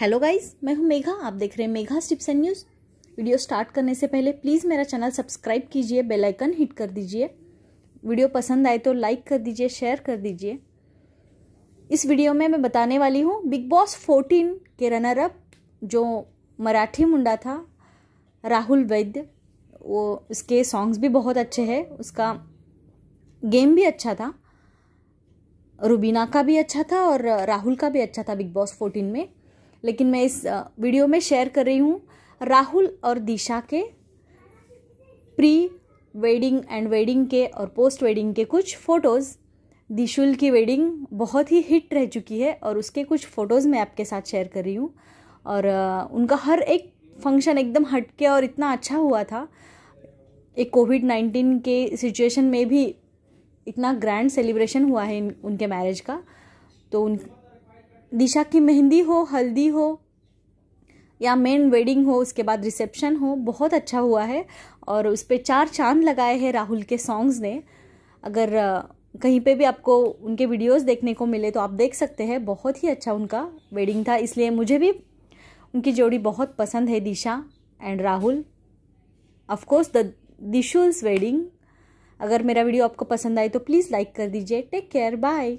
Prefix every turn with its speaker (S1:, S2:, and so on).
S1: hello guys मैं हूं मेघा आप देख रहे हैं Megha tips and news video start करने से पहले प्लीज़ मेरा चैनल सब्सक्राइब कीजिए बेल आइकन हिट कर दीजिए वीडियो पसंद आए तो लाइक कर दीजिए शेयर कर दीजिए इस वीडियो में मैं बताने वाली हूँ बिग बॉस फोर्टीन के रनर अप जो मराठी मुंडा था राहुल वैद्य वो उसके सॉन्ग्स भी बहुत अच्छे हैं उसका गेम भी अच्छा था रुबीना का भी अच्छा था और राहुल का भी अच्छा था बिग बॉस फोर्टीन में लेकिन मैं इस वीडियो में शेयर कर रही हूँ राहुल और दिशा के प्री वेडिंग एंड वेडिंग के और पोस्ट वेडिंग के कुछ फ़ोटोज़ दिशुल की वेडिंग बहुत ही हिट रह चुकी है और उसके कुछ फ़ोटोज़ मैं आपके साथ शेयर कर रही हूँ और उनका हर एक फंक्शन एकदम हटके और इतना अच्छा हुआ था एक कोविड नाइन्टीन के सिचुएशन में भी इतना ग्रैंड सेलिब्रेशन हुआ है उनके मैरिज का तो उन दिशा की मेहंदी हो हल्दी हो या मेन वेडिंग हो उसके बाद रिसेप्शन हो बहुत अच्छा हुआ है और उस पर चार चांद लगाए हैं राहुल के सॉन्ग्स ने अगर कहीं पे भी आपको उनके वीडियोस देखने को मिले तो आप देख सकते हैं बहुत ही अच्छा उनका वेडिंग था इसलिए मुझे भी उनकी जोड़ी बहुत पसंद है Disha and Rahul of course the Dishuls wedding अगर मेरा वीडियो आपको पसंद आए तो प्लीज़ लाइक कर दीजिए टेक केयर बाय